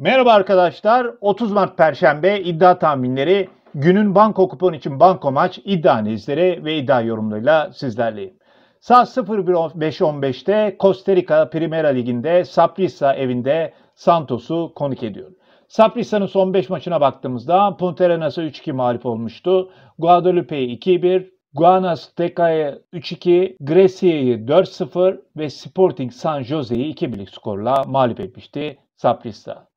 Merhaba arkadaşlar. 30 Mart Perşembe iddia tahminleri günün banko kupon için banko maç iddia analizleri ve iddia yorumlarıyla sizlerleyim. Saat 05.15'te Costa Rica Primera Ligi'nde Saprissa evinde Santos'u konuk ediyor. Saprissa'nın son 5 maçına baktığımızda Puntarenas'a 3-2 mağlup olmuştu. Guadalupe'yi 2-1, Guanas Teca'ya 3-2, Grecia'yı 4-0 ve Sporting San Jose'yi 2-1'lik skorla mağlup etmişti Saprissa.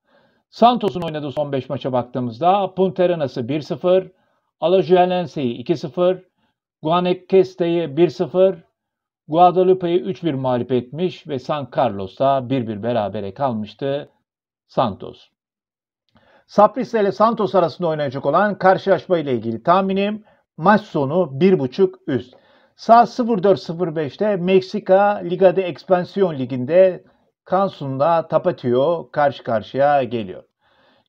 Santos'un oynadığı son 5 maça baktığımızda Punterenas'ı 1-0, Alajuelense'yi 2-0, Guanacaste'yi 1-0, Guadalupe'yi 3-1 mağlup etmiş ve San Carlos'ta 1-1 berabere kalmıştı Santos. Saprissa ile Santos arasında oynayacak olan karşılaşma ile ilgili tahminim maç sonu 1.5 üst. Saat 04.05'te Meksika Liga'da Expansiyon Ligi'nde Kansun'da Tapatio karşı karşıya geliyor.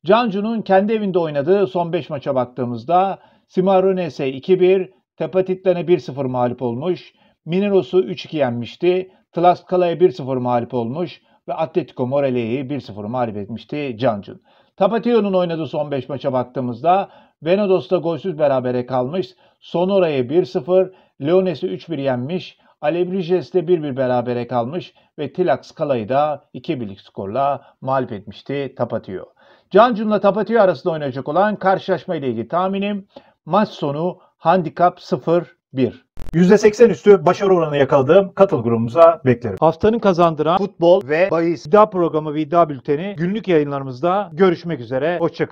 Cancu'nun kendi evinde oynadığı son 5 maça baktığımızda Simarones'e 2-1, Tepatitlan'a 1-0 mağlup olmuş, Mineros'u 3-2 yenmişti, Tlaxcala'ya 1-0 mağlup olmuş ve Atletico Morelia'yı 1-0 mağlup etmişti Cancun. Tapatio'nun oynadığı son 5 maça baktığımızda Venedos'ta golsüz berabere kalmış, Sonora'yı 1-0, Leones'i 3-1 yenmiş, Alebrijes de bir bir berabere kalmış ve Tilax Kala'yı da 2 birlik skorla mağlup etmişti Tapatio. Cancun'la Tapatio arasında oynayacak olan karşılaşma ile ilgili tahminim maç sonu handikap 0-1. %80 üstü başarı oranı yakaladığım katıl grubumuza beklerim. Haftanın kazandıran futbol ve bahis iddia programı ve iddia bülteni günlük yayınlarımızda görüşmek üzere. Hoşçakalın.